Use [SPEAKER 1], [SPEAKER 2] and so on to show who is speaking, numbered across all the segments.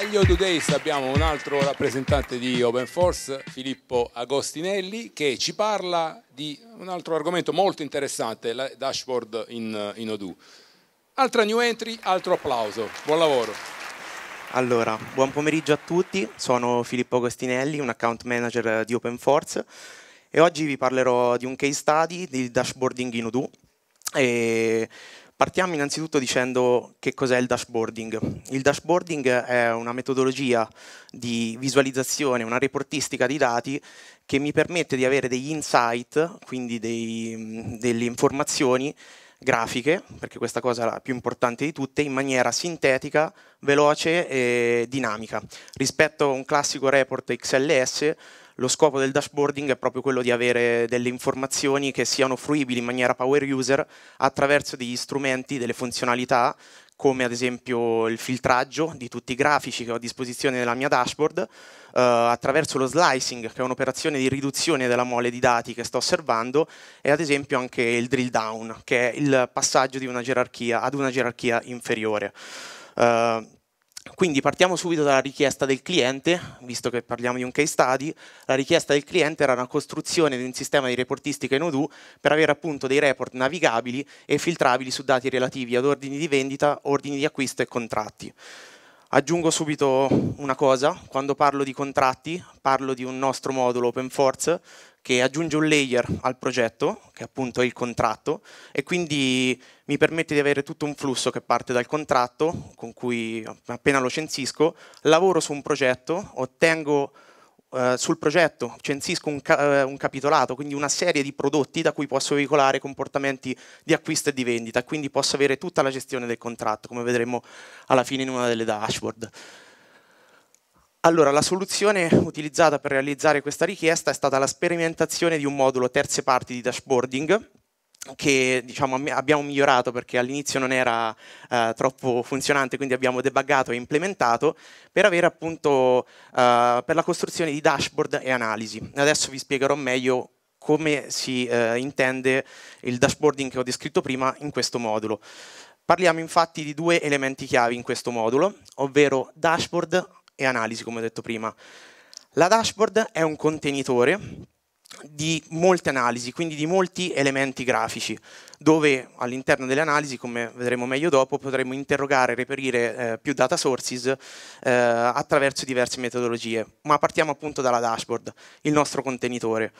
[SPEAKER 1] Agli Odu Days abbiamo un altro rappresentante di Open Force, Filippo Agostinelli, che ci parla di un altro argomento molto interessante, la dashboard in, in Odoo. Altra new entry, altro applauso. Buon lavoro.
[SPEAKER 2] Allora, buon pomeriggio a tutti, sono Filippo Agostinelli, un account manager di Open Force e oggi vi parlerò di un case study del dashboarding in Odoo. E Partiamo innanzitutto dicendo che cos'è il dashboarding. Il dashboarding è una metodologia di visualizzazione, una reportistica di dati che mi permette di avere degli insight, quindi dei, delle informazioni grafiche, perché questa cosa è la più importante di tutte, in maniera sintetica, veloce e dinamica. Rispetto a un classico report XLS, lo scopo del dashboarding è proprio quello di avere delle informazioni che siano fruibili in maniera power user attraverso degli strumenti, delle funzionalità come ad esempio il filtraggio di tutti i grafici che ho a disposizione nella mia dashboard, eh, attraverso lo slicing, che è un'operazione di riduzione della mole di dati che sto osservando, e ad esempio anche il drill down, che è il passaggio di una gerarchia ad una gerarchia inferiore. Eh, quindi partiamo subito dalla richiesta del cliente, visto che parliamo di un case study, la richiesta del cliente era una costruzione di un sistema di reportistica in Odoo per avere appunto dei report navigabili e filtrabili su dati relativi ad ordini di vendita, ordini di acquisto e contratti. Aggiungo subito una cosa, quando parlo di contratti parlo di un nostro modulo OpenForce, che aggiunge un layer al progetto, che appunto è il contratto, e quindi mi permette di avere tutto un flusso che parte dal contratto, con cui appena lo censisco, lavoro su un progetto, ottengo eh, sul progetto, censisco un, ca eh, un, capitolato, quindi una serie di prodotti da cui posso veicolare comportamenti di acquisto e di vendita, quindi posso avere tutta la gestione del contratto, come vedremo alla fine in una delle dashboard. Allora, la soluzione utilizzata per realizzare questa richiesta è stata la sperimentazione di un modulo terze parti di dashboarding che diciamo, abbiamo migliorato perché all'inizio non era eh, troppo funzionante, quindi abbiamo debuggato e implementato per avere appunto eh, per la costruzione di dashboard e analisi. Adesso vi spiegherò meglio come si eh, intende il dashboarding che ho descritto prima in questo modulo. Parliamo infatti di due elementi chiavi in questo modulo, ovvero dashboard e analisi, come ho detto prima. La dashboard è un contenitore di molte analisi, quindi di molti elementi grafici, dove all'interno delle analisi, come vedremo meglio dopo, potremo interrogare e reperire eh, più data sources eh, attraverso diverse metodologie. Ma partiamo appunto dalla dashboard, il nostro contenitore.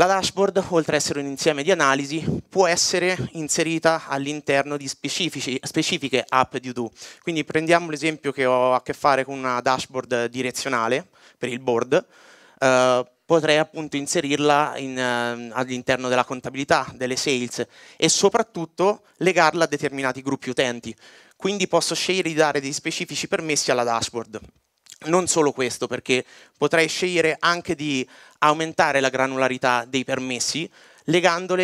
[SPEAKER 2] La dashboard, oltre ad essere un insieme di analisi, può essere inserita all'interno di specifiche app di Udo. Quindi prendiamo l'esempio che ho a che fare con una dashboard direzionale per il board, eh, potrei appunto inserirla in, eh, all'interno della contabilità, delle sales e soprattutto legarla a determinati gruppi utenti. Quindi posso scegliere di dare dei specifici permessi alla dashboard. Non solo questo, perché potrei scegliere anche di aumentare la granularità dei permessi, legando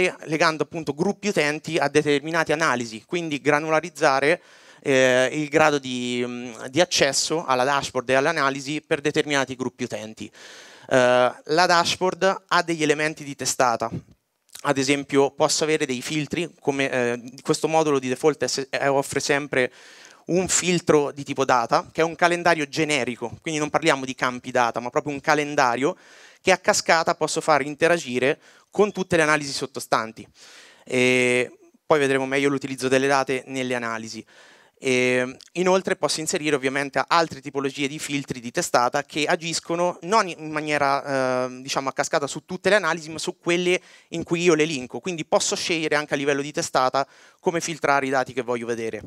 [SPEAKER 2] appunto gruppi utenti a determinate analisi, quindi granularizzare eh, il grado di, di, accesso alla dashboard e all'analisi per determinati gruppi utenti. Eh, la dashboard ha degli elementi di testata, ad esempio posso avere dei filtri, come eh, questo modulo di default offre sempre un filtro di tipo data, che è un calendario generico, quindi non parliamo di campi data, ma proprio un calendario che a cascata posso far interagire con tutte le analisi sottostanti. E poi vedremo meglio l'utilizzo delle date nelle analisi. E inoltre posso inserire ovviamente altre tipologie di filtri di testata che agiscono non in maniera eh, diciamo a cascata su tutte le analisi, ma su quelle in cui io le linko. Quindi posso scegliere anche a livello di testata come filtrare i dati che voglio vedere.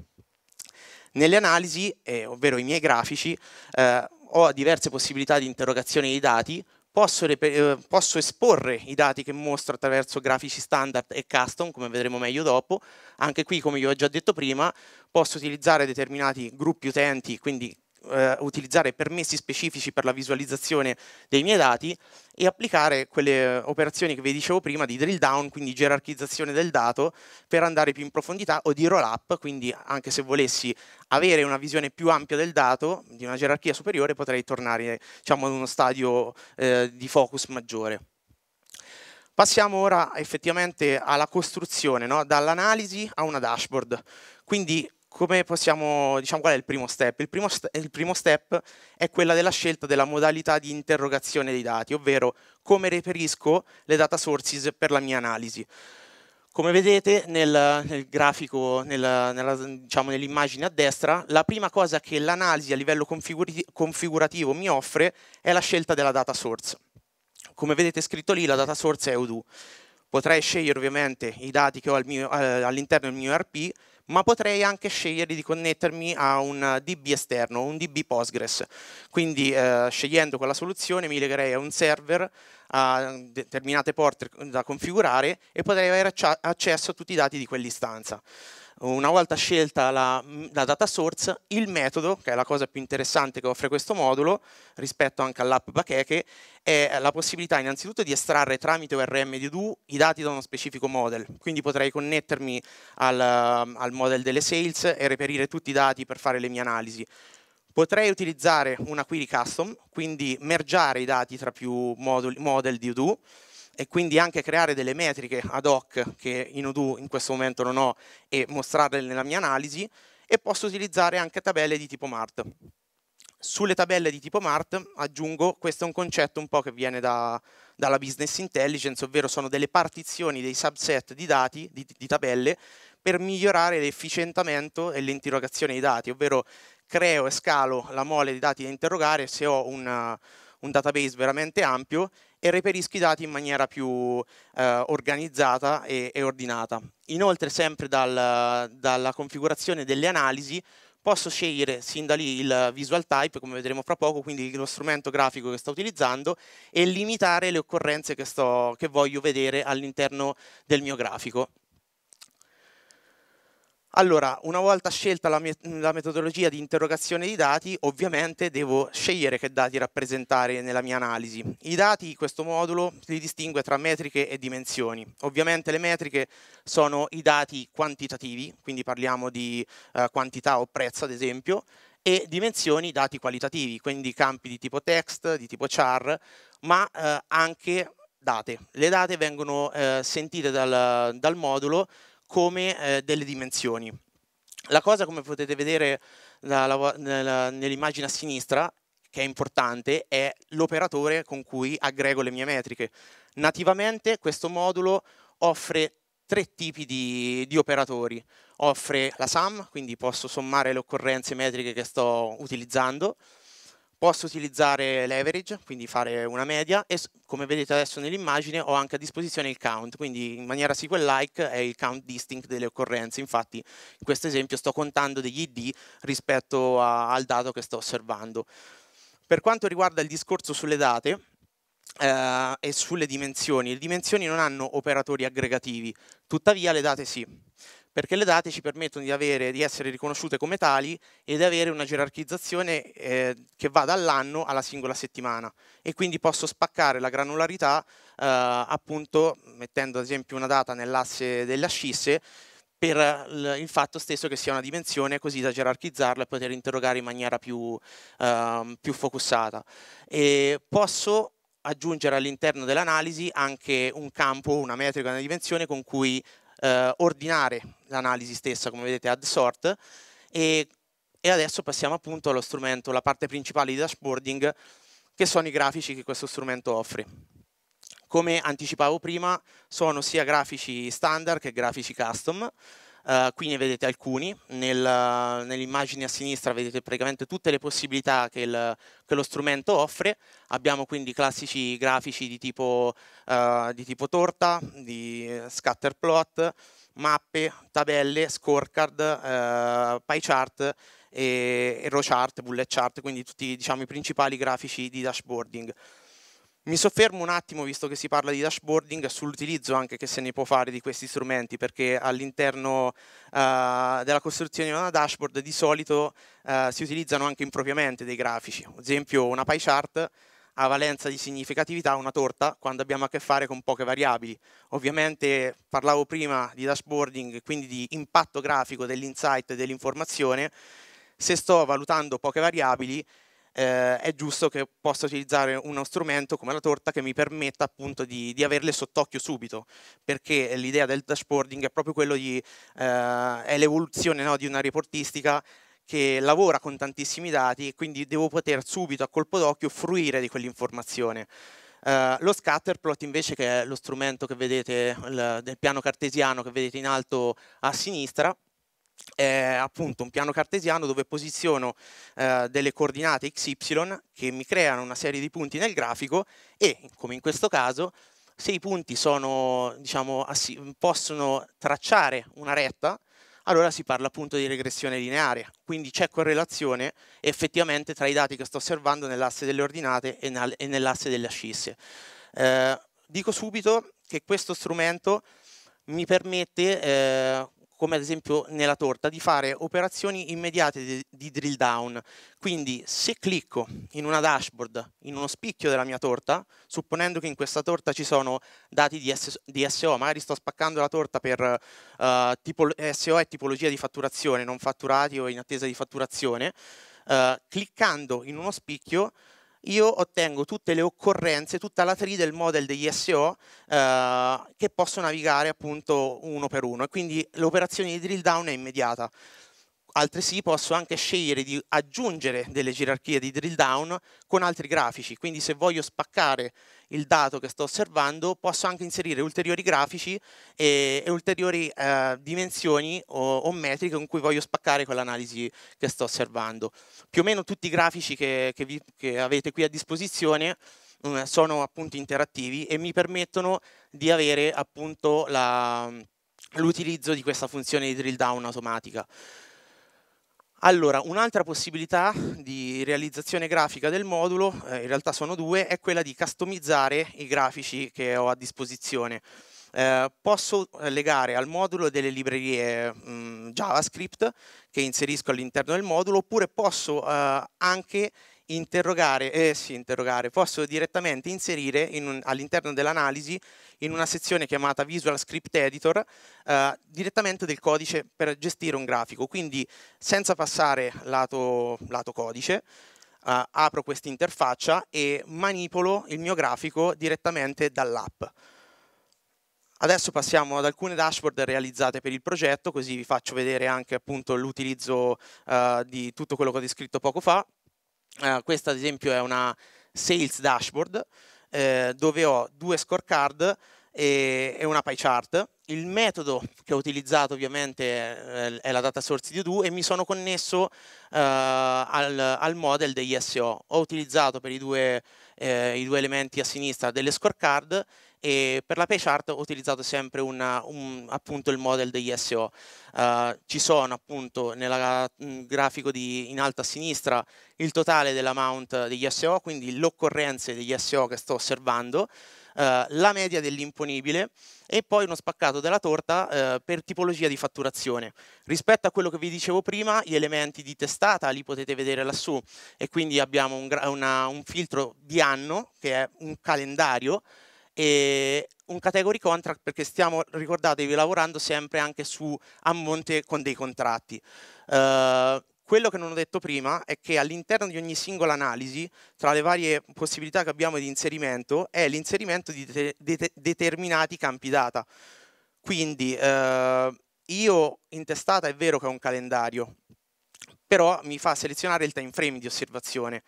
[SPEAKER 2] Nelle analisi, eh, ovvero i miei grafici, eh, ho diverse possibilità di interrogazione dei dati, posso, eh, posso, esporre i dati che mostro attraverso grafici standard e custom, come vedremo meglio dopo. Anche qui, come vi ho già detto prima, posso utilizzare determinati gruppi utenti, quindi eh, utilizzare permessi specifici per la visualizzazione dei miei dati e applicare quelle operazioni che vi dicevo prima di drill down, quindi gerarchizzazione del dato, per andare più in profondità, o di roll up, quindi anche se volessi avere una visione più ampia del dato, di una gerarchia superiore, potrei tornare diciamo, ad uno stadio eh, di focus maggiore. Passiamo ora effettivamente alla costruzione, no? dall'analisi a una dashboard. Quindi come possiamo, diciamo, qual è il primo step? Il primo, st- il primo, step è quella della scelta della modalità di interrogazione dei dati, ovvero come reperisco le data sources per la mia analisi. Come vedete nel, nel grafico, nel, nella, diciamo, nell'immagine a destra, la prima cosa che l'analisi a livello configuri- configurativo mi offre è la scelta della data source. Come vedete scritto lì, la data source è Odoo. Potrei scegliere ovviamente i dati che ho al mio, eh, all'interno del mio RP, ma potrei anche scegliere di connettermi a un eh, DB esterno, un DB Postgres. Quindi eh, scegliendo quella soluzione mi legherei a un server a determinate porte da configurare e potrei avere accesso a tutti i dati di quell'istanza una volta scelta la, la, data source, il metodo, che è la cosa più interessante che offre questo modulo, rispetto anche all'app bacheche, è la possibilità innanzitutto di estrarre tramite ORM di ORMDDU i dati da uno specifico model. Quindi potrei connettermi al, al model delle sales e reperire tutti i dati per fare le mie analisi. Potrei utilizzare una query custom, quindi mergiare i dati tra più moduli, model di Odoo, e quindi anche creare delle metriche ad hoc che in Odoo in questo momento non ho e mostrarle nella mia analisi e posso utilizzare anche tabelle di tipo MART. Sulle tabelle di tipo MART aggiungo, questo è un concetto un po' che viene da, dalla business intelligence, ovvero sono delle partizioni dei subset di dati, di, di tabelle, per migliorare l'efficientamento e l'interrogazione dei dati, ovvero creo e scalo la mole di dati da interrogare se ho una, un database veramente ampio e reperisca i dati in maniera più eh, organizzata e, e, ordinata. Inoltre sempre dal, dalla configurazione delle analisi posso scegliere sin da lì il visual type, come vedremo fra poco, quindi lo strumento grafico che sto utilizzando e limitare le occorrenze che, sto, che voglio vedere all'interno del mio grafico. Allora, una volta scelta la, met- la, metodologia di interrogazione di dati, ovviamente devo scegliere che dati rappresentare nella mia analisi. I dati, questo modulo, li distingue tra metriche e dimensioni. Ovviamente le metriche sono i dati quantitativi, quindi parliamo di eh, quantità o prezzo, ad esempio, e dimensioni dati qualitativi, quindi campi di tipo text, di tipo char, ma eh, anche date. Le date vengono eh, sentite dal, dal modulo come eh, delle dimensioni. La cosa, come potete vedere nell'immagine a sinistra, che è importante, è l'operatore con cui aggrego le mie metriche. Nativamente questo modulo offre tre tipi di, di, operatori. Offre la sum, quindi posso sommare le occorrenze metriche che sto utilizzando, Posso utilizzare l'average, quindi fare una media, e come vedete adesso nell'immagine ho anche a disposizione il count, quindi in maniera SQL-like è il count distinct delle occorrenze, infatti in questo esempio sto contando degli ID rispetto a, al dato che sto osservando. Per quanto riguarda il discorso sulle date, Uh, e sulle dimensioni. Le dimensioni non hanno operatori aggregativi, tuttavia le date sì perché le date ci permettono di, avere, di essere riconosciute come tali e di avere una gerarchizzazione eh, che va dall'anno alla singola settimana e quindi posso spaccare la granularità eh, appunto mettendo ad esempio una data nell'asse delle ascisse per il fatto stesso che sia una dimensione così da gerarchizzarla e poter interrogare in maniera più, eh, più focussata. E posso aggiungere all'interno dell'analisi anche un campo, una metrica, una dimensione con cui eh, ordinare l'analisi stessa, come vedete ad sort, e, e adesso passiamo appunto allo strumento, la parte principale di dashboarding, che sono i grafici che questo strumento offre. Come anticipavo prima, sono sia grafici standard che grafici custom, eh, qui ne vedete alcuni, Nel, nell'immagine a sinistra vedete praticamente tutte le possibilità che, il, che, lo strumento offre, abbiamo quindi classici grafici di tipo, uh, di tipo torta, di eh, scatter plot, mappe, tabelle, scorecard, pie chart e, e row chart, bullet chart, quindi tutti diciamo, i principali grafici di dashboarding. Mi soffermo un attimo, visto che si parla di dashboarding, sull'utilizzo anche che se ne può fare di questi strumenti, perché all'interno uh, della costruzione di una dashboard di solito uh, si utilizzano anche impropriamente dei grafici. Ad esempio una pie chart ha valenza di significatività una torta quando abbiamo a che fare con poche variabili. Ovviamente parlavo prima di dashboarding, quindi di impatto grafico dell'insight e dell'informazione. Se sto valutando poche variabili, eh, è giusto che possa utilizzare uno strumento come la torta che mi permetta appunto di, di averle sott'occhio subito, perché l'idea del dashboarding è proprio quello di, eh, è l'evoluzione no, di una reportistica che lavora con tantissimi dati e quindi devo poter subito a colpo d'occhio fruire di quell'informazione. Uh, lo scatterplot invece che è lo strumento che vedete il, del piano cartesiano che vedete in alto a sinistra è appunto un piano cartesiano dove posiziono eh, delle coordinate xy che mi creano una serie di punti nel grafico e, come in questo caso, se i punti sono, diciamo, possono tracciare una retta, allora si parla appunto di regressione lineare, quindi c'è correlazione effettivamente tra i dati che sto osservando nell'asse delle ordinate e nell'asse delle ascisse. Eh, dico subito che questo strumento mi permette eh, come ad esempio nella torta, di fare operazioni immediate di, drill down. Quindi se clicco in una dashboard, in uno spicchio della mia torta, supponendo che in questa torta ci sono dati di, S- SO, magari sto spaccando la torta per uh, tipo, SO e tipologia di fatturazione, non fatturati o in attesa di fatturazione, uh, cliccando in uno spicchio io ottengo tutte le occorrenze, tutta la tree del model degli SEO eh, che posso navigare appunto uno per uno e quindi l'operazione di drill down è immediata. Altresì posso anche scegliere di aggiungere delle gerarchie di drill down con altri grafici, quindi se voglio spaccare il dato che sto osservando posso anche inserire ulteriori grafici e, e ulteriori eh, dimensioni o, o, metriche con cui voglio spaccare quell'analisi che sto osservando. Più o meno tutti i grafici che, che, vi, che avete qui a disposizione eh, sono appunto interattivi e mi permettono di avere appunto l'utilizzo di questa funzione di drill down automatica. Allora, un'altra possibilità di realizzazione grafica del modulo, eh, in realtà sono due, è quella di customizzare i grafici che ho a disposizione. Eh, posso eh, legare al modulo delle librerie mh, mm, JavaScript che inserisco all'interno del modulo oppure posso eh, anche interrogare, eh sì, interrogare, posso direttamente inserire in un, all'interno dell'analisi in una sezione chiamata Visual Script Editor eh, direttamente del codice per gestire un grafico, quindi senza passare lato, lato codice, eh, apro questa interfaccia e manipolo il mio grafico direttamente dall'app. Adesso passiamo ad alcune dashboard realizzate per il progetto, così vi faccio vedere anche l'utilizzo eh, di tutto quello che ho descritto poco fa. Uh, questa ad esempio è una sales dashboard eh, dove ho due scorecard e, e, una pie chart. Il metodo che ho utilizzato ovviamente è, la data source di Odoo e mi sono connesso uh, al, al, model degli SO. Ho utilizzato per i due, eh, i due elementi a sinistra delle scorecard e per la pay chart ho utilizzato sempre una, un, appunto il model degli SO. Uh, eh, ci sono appunto nel mm, grafico di, in alto a sinistra il totale dell'amount degli SO, quindi l'occorrenza degli SO che sto osservando, Uh, la media dell'imponibile e poi uno spaccato della torta uh, per tipologia di fatturazione. Rispetto a quello che vi dicevo prima, gli elementi di testata li potete vedere lassù e quindi abbiamo un, una, un filtro di anno che è un calendario e un category contract perché stiamo, ricordatevi, lavorando sempre anche su a monte con dei contratti. Uh, quello che non ho detto prima è che all'interno di ogni singola analisi, tra le varie possibilità che abbiamo di inserimento, è l'inserimento di de de determinati campi data. Quindi uh, io in testata è vero che ho un calendario, però mi fa selezionare il time frame di osservazione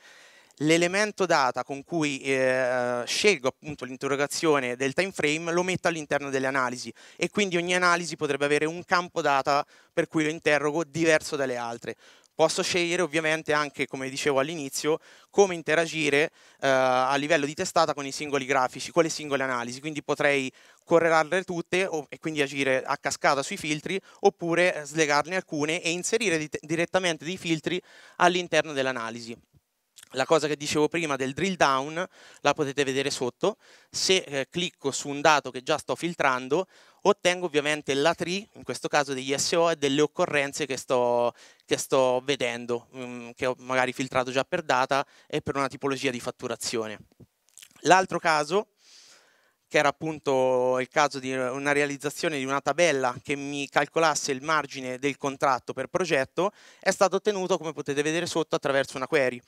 [SPEAKER 2] l'elemento data con cui eh, scelgo appunto l'interrogazione del time frame lo metto all'interno delle analisi e quindi ogni analisi potrebbe avere un campo data per cui lo interrogo diverso dalle altre. Posso scegliere ovviamente anche, come dicevo all'inizio, come interagire eh, a livello di testata con i singoli grafici, con le singole analisi, quindi potrei correlarle tutte o, e quindi agire a cascata sui filtri oppure slegarne alcune e inserire direttamente dei filtri all'interno dell'analisi la cosa che dicevo prima del drill down la potete vedere sotto, se eh, clicco su un dato che già sto filtrando ottengo ovviamente la tree, in questo caso degli SO e delle occorrenze che sto, che sto vedendo, um, che ho magari filtrato già per data e per una tipologia di fatturazione. L'altro caso, che era appunto il caso di una realizzazione di una tabella che mi calcolasse il margine del contratto per progetto, è stato ottenuto, come potete vedere sotto, attraverso una query.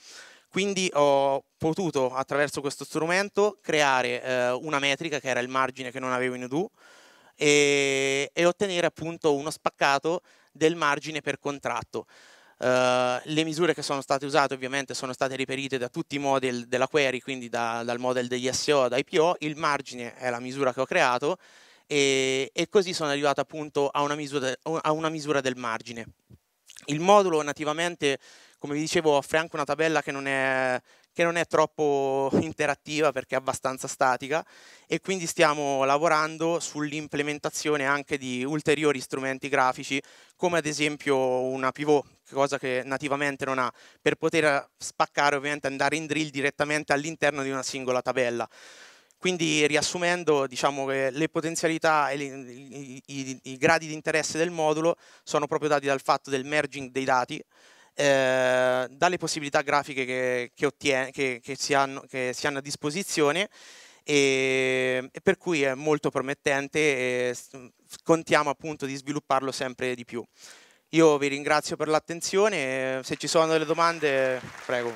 [SPEAKER 2] Quindi ho potuto attraverso questo strumento creare eh, una metrica che era il margine che non avevo in Odoo e, e ottenere appunto uno spaccato del margine per contratto. Uh, le misure che sono state usate ovviamente sono state reperite da tutti i model della query, quindi da, dal model degli SEO, da IPO, il margine è la misura che ho creato e, e così sono arrivato appunto a una, misura, a una misura del margine. Il modulo nativamente come vi dicevo offre anche una tabella che non è, che non è troppo interattiva perché è abbastanza statica e quindi stiamo lavorando sull'implementazione anche di ulteriori strumenti grafici come ad esempio una pivot, cosa che nativamente non ha, per poter spaccare ovviamente andare in drill direttamente all'interno di una singola tabella. Quindi riassumendo, diciamo che le potenzialità e le, i, i, i gradi di interesse del modulo sono proprio dati dal fatto del merging dei dati, Ehm, dalle possibilità grafiche che, che, ottiene, che, che, si hanno, che si hanno a disposizione e, ehm, e per cui è molto promettente e contiamo appunto di svilupparlo sempre di più. Io vi ringrazio per l'attenzione, ehm, se ci sono delle domande prego.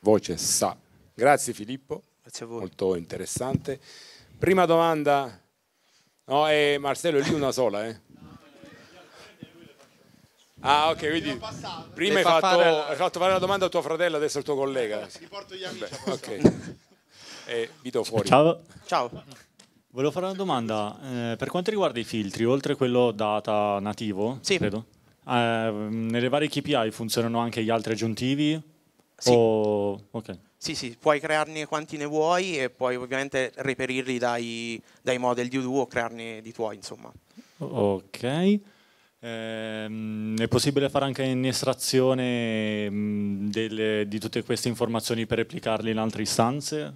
[SPEAKER 1] Voce sa. Grazie Filippo, Grazie molto interessante. Prima domanda, no, è Marcello lì una sola, eh? Ah, ok, quindi prima hai fatto, hai fatto, fare la domanda a tuo fratello, adesso al tuo collega. Ti porto gli amici. ok. Eh, Vito fuori. Ciao. Ciao.
[SPEAKER 3] Volevo fare una domanda. Eh, per quanto riguarda i filtri, oltre quello data nativo, sì. credo, eh, nelle varie KPI funzionano anche gli altri aggiuntivi? Sì. O... Okay.
[SPEAKER 2] Sì, sì, puoi crearne quanti ne vuoi e poi ovviamente reperirli dai, dai model di Udo o crearne di tuoi, insomma.
[SPEAKER 3] Ok. Ehm, è possibile fare anche in mm, delle, di tutte queste informazioni per replicarle in altre
[SPEAKER 2] istanze?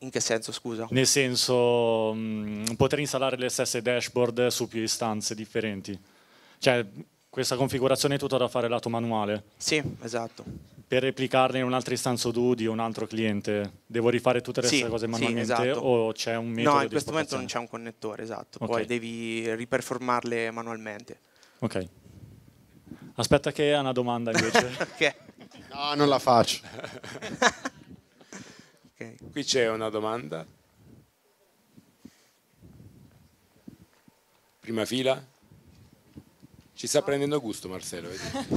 [SPEAKER 2] In che senso, scusa? Nel
[SPEAKER 3] senso, mh, mm, poter installare le stesse dashboard su più istanze differenti. Cioè, questa configurazione è tutta da fare lato manuale. Sì, esatto per replicarle in un'altra istanza Ududi o un altro cliente, devo rifare tutte le sì, stesse cose manualmente sì, esatto. o c'è un metodo? No, in questo momento non c'è un
[SPEAKER 2] connettore, esatto, okay. poi devi riperformarle manualmente. Ok. Aspetta che ha una domanda invece. okay. No, non la faccio.
[SPEAKER 1] okay. Qui c'è una domanda. Prima fila. Ci sta prendendo gusto Marcello.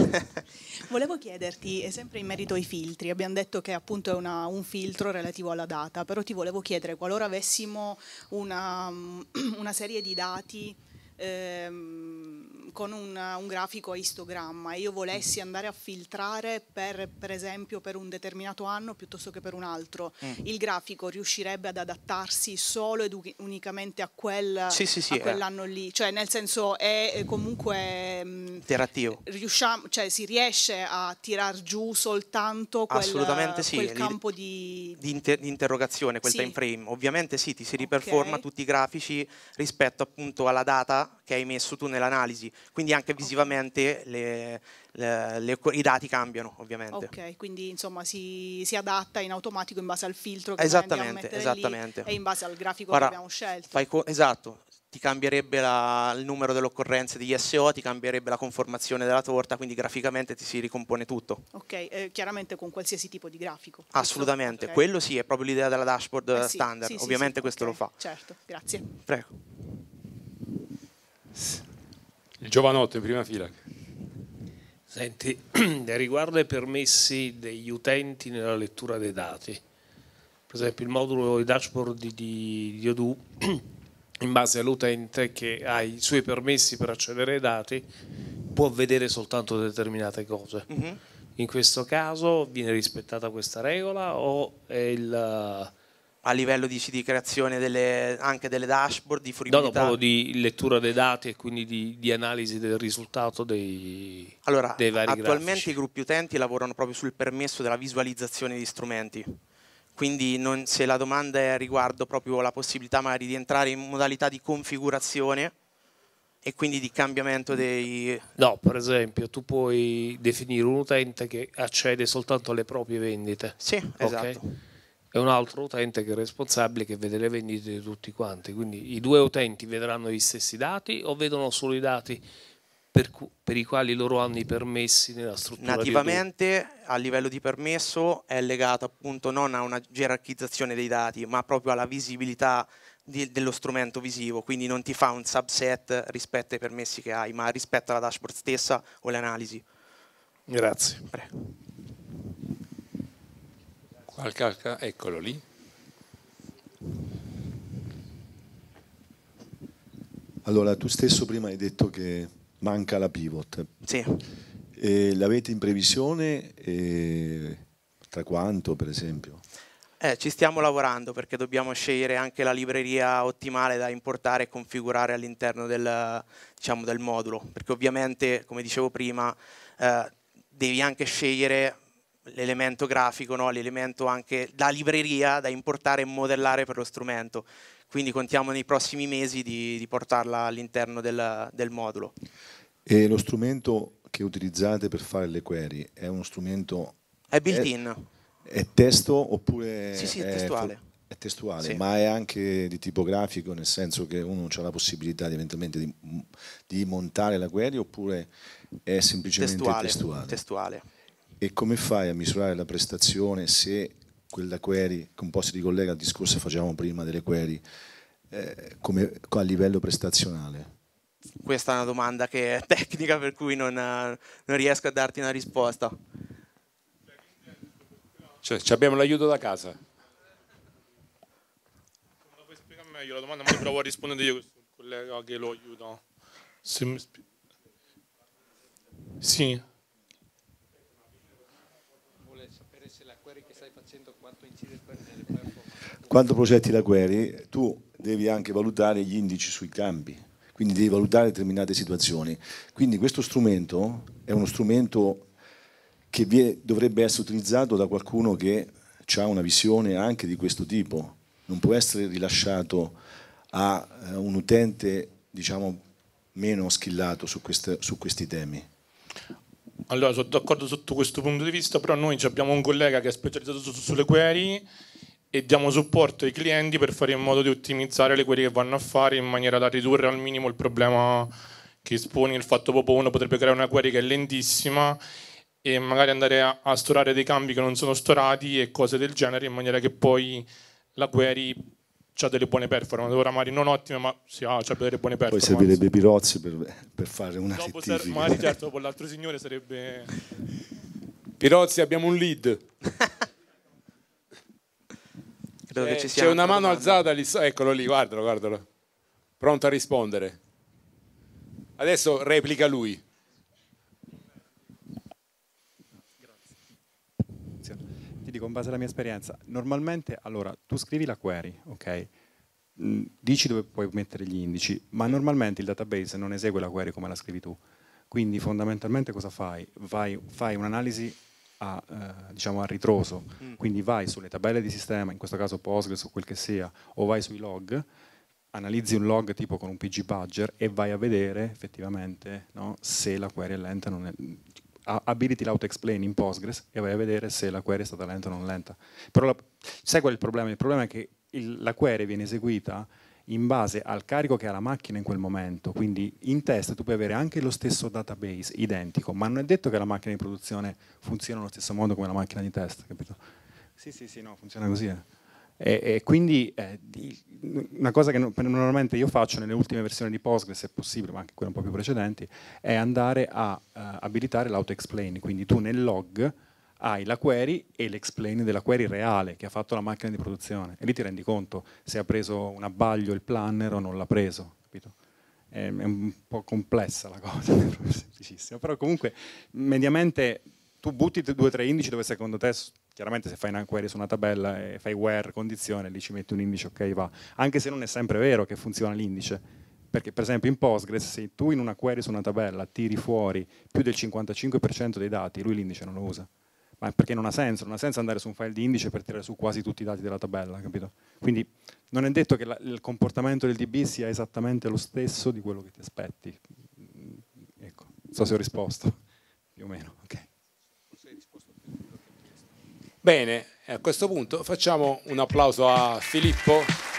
[SPEAKER 4] Volevo chiederti, eh, sempre in merito ai filtri, abbiamo detto che appunto è una, un filtro relativo alla data, però ti volevo chiedere qualora avessimo una, mm, una serie di dati ehm, con una, un grafico a istogramma e io volessi andare a filtrare per, per esempio per un determinato anno piuttosto che per un altro, mm. il grafico riuscirebbe ad adattarsi solo ed unicamente a, quel, sì, sì, sì, a eh. quell'anno eh. lì, cioè nel senso è comunque... Mm,
[SPEAKER 2] Interattivo.
[SPEAKER 4] riusciamo, cioè, si riesce a tirar giù soltanto quel, quel campo
[SPEAKER 2] di... Di, inter di, interrogazione, quel time frame. Ovviamente sì, ti si riperforma okay. tutti i grafici rispetto appunto alla data che hai messo tu nell'analisi, quindi anche visivamente le, le, le, i dati cambiano ovviamente. Ok,
[SPEAKER 4] quindi insomma si, si, adatta in automatico in base al filtro che abbiamo esattamente, esattamente. e in base al grafico Ora, che abbiamo scelto.
[SPEAKER 2] esatto, ti cambierebbe la, il numero delle occorrenze degli SEO, ti cambierebbe la conformazione della torta, quindi graficamente ti si ricompone tutto.
[SPEAKER 4] Ok, eh, chiaramente con qualsiasi tipo di grafico.
[SPEAKER 2] Assolutamente, okay. quello sì, è proprio l'idea della dashboard eh sì, standard, sì, ovviamente sì, questo okay. lo fa.
[SPEAKER 4] Certo, grazie.
[SPEAKER 2] Prego.
[SPEAKER 1] Il giovanotto in prima fila.
[SPEAKER 5] Senti, riguardo ai permessi degli utenti nella lettura dei dati, per esempio il modulo, il dashboard di, di, di Odoo, in base all'utente che ha i suoi permessi per accedere ai dati, può
[SPEAKER 2] vedere soltanto determinate cose. Mm -hmm.
[SPEAKER 5] In questo caso viene rispettata questa
[SPEAKER 2] regola o è il a livello di, di creazione delle, anche delle dashboard, di fruibilità? No, no, di
[SPEAKER 5] lettura dei dati e quindi di, di analisi del risultato dei, allora, dei vari attualmente grafici.
[SPEAKER 2] i gruppi utenti lavorano proprio sul permesso della visualizzazione di strumenti. Quindi non, se la domanda è riguardo proprio la possibilità magari di entrare in modalità di configurazione, e quindi di cambiamento dei... No, per
[SPEAKER 5] esempio, tu puoi definire un utente che accede soltanto alle proprie vendite. Sì, okay? esatto è un altro utente che è responsabile che vede le vendite di tutti quanti. Quindi i due utenti vedranno gli stessi dati o vedono solo i dati per, cu- per i quali loro hanno i permessi nella struttura? Nativamente
[SPEAKER 2] a livello di permesso è legato appunto non a una gerarchizzazione dei dati ma proprio alla visibilità di, dello strumento visivo, quindi non ti fa un subset rispetto ai permessi che hai ma rispetto alla dashboard stessa o le analisi. Grazie. Prego. Qualche, eccolo lì.
[SPEAKER 6] Allora, tu stesso prima hai detto che manca la pivot. Sì. E l'avete in previsione e tra quanto, per esempio?
[SPEAKER 2] Eh, ci stiamo lavorando perché dobbiamo scegliere anche la libreria ottimale da importare e configurare all'interno del, diciamo, del modulo, perché ovviamente, come dicevo prima, eh, devi anche scegliere l'elemento grafico, no? l'elemento anche da libreria da importare e modellare per lo strumento. Quindi contiamo nei prossimi mesi di, di portarla all'interno del, del, modulo.
[SPEAKER 6] E lo strumento che utilizzate per fare le query è uno strumento...
[SPEAKER 2] È built-in.
[SPEAKER 6] È, è, testo oppure... Sì, sì, è, è testuale. È
[SPEAKER 2] testuale, sì. ma è
[SPEAKER 6] anche di tipo grafico, nel senso che uno ha la possibilità di, eventualmente di, di montare la query oppure è semplicemente testuale. testuale. testuale. E come fai a misurare la prestazione se quella query, che un po' si al discorso che facevamo prima delle query, eh, come, a livello prestazionale?
[SPEAKER 2] Questa è una domanda che è tecnica per cui non, non riesco a darti una risposta.
[SPEAKER 6] Cioè, abbiamo
[SPEAKER 1] l'aiuto da casa.
[SPEAKER 2] La puoi spiegare meglio la domanda, ma provo a
[SPEAKER 5] rispondere io sul collega che lo aiuta.
[SPEAKER 1] Sì.
[SPEAKER 6] Quando progetti la query, tu devi anche valutare gli indici sui campi, quindi devi valutare determinate situazioni. Quindi questo strumento è uno strumento che dovrebbe essere utilizzato da qualcuno che ha una visione anche di questo tipo, non può essere rilasciato a eh, un utente diciamo, meno schillato su, queste, su questi temi.
[SPEAKER 5] Allora, sono d'accordo sotto questo punto di vista, però noi abbiamo un collega che è specializzato su, sulle query e diamo supporto ai clienti per fare in modo di ottimizzare le query che vanno a fare in maniera da ridurre al minimo il problema che esponi il fatto proprio uno potrebbe creare una query che è lentissima e magari andare a, a storare dei cambi che non sono storati e cose del genere in maniera che poi la query ha delle buone performance, ora magari non ottime,
[SPEAKER 1] ma sì, ah, ha cioè, delle buone
[SPEAKER 5] performance. Poi
[SPEAKER 6] servirebbe Pirozzi per, per fare una dopo rettifica. magari certo, dopo
[SPEAKER 5] l'altro signore sarebbe...
[SPEAKER 1] Pirozzi, abbiamo un lead. Credo eh, che ci sia c'è una mano domanda. alzata lì, eccolo lì, guardalo, guardalo. Pronto a rispondere. Adesso replica lui.
[SPEAKER 3] dico in base alla mia esperienza, normalmente allora tu scrivi la query, ok? Mm, dici dove puoi mettere gli indici, ma normalmente il database non esegue la query come la scrivi tu. Quindi fondamentalmente cosa fai? Vai, fai un'analisi a, eh, diciamo a ritroso, mm. quindi vai sulle tabelle di sistema, in questo caso Postgres o quel che sia, o vai sui log, analizzi un log tipo con un PG Badger e vai a vedere effettivamente no, se la query è lenta o non è, ability l'auto-explain in Postgres e vai a vedere se la query è stata lenta o non lenta. Però la, sai qual è il problema? Il problema è che il, la query viene eseguita in base al carico che ha la macchina in quel momento, quindi in test tu puoi avere anche lo stesso database identico, ma non è detto che la macchina di produzione funziona allo stesso modo come la macchina di test, capito? Sì, sì, sì, no, funziona così. Eh. E, e quindi eh, una cosa che normalmente io faccio nelle ultime versioni di Postgres, se possibile, ma anche quelle un po' più precedenti, è andare a uh, abilitare l'auto-explain. Quindi tu nel log hai la query e l'explain della query reale che ha fatto la macchina di produzione. E lì ti rendi conto se ha preso un abbaglio il planner o non l'ha preso. Capito? È un po' complessa la cosa, però comunque mediamente tu butti due o tre indici dove secondo te Chiaramente se fai una query su una tabella e fai where condizione, lì ci metti un indice, ok va. Anche se non è sempre vero che funziona l'indice, perché per esempio in Postgres se tu in una query su una tabella tiri fuori più del 55% dei dati, lui l'indice non lo usa. Ma perché non ha senso, non ha senso andare su un file di indice per tirare su quasi tutti i dati della tabella, capito? Quindi non è detto che la, il comportamento del DB sia esattamente lo stesso di quello che ti aspetti. Ecco, non so se ho risposto, più o meno, ok.
[SPEAKER 1] Bene, a questo punto facciamo un applauso a Filippo.